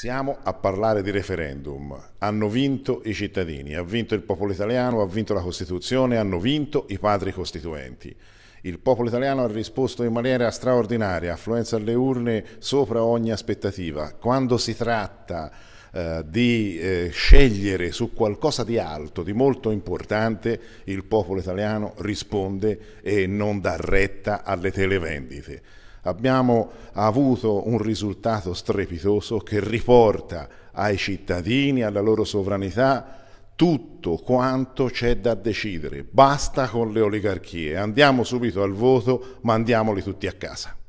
Siamo a parlare di referendum. Hanno vinto i cittadini, ha vinto il popolo italiano, ha vinto la Costituzione, hanno vinto i padri costituenti. Il popolo italiano ha risposto in maniera straordinaria, affluenza alle urne sopra ogni aspettativa. Quando si tratta eh, di eh, scegliere su qualcosa di alto, di molto importante, il popolo italiano risponde e non dà retta alle televendite. Abbiamo avuto un risultato strepitoso che riporta ai cittadini, alla loro sovranità, tutto quanto c'è da decidere. Basta con le oligarchie. Andiamo subito al voto, mandiamoli tutti a casa.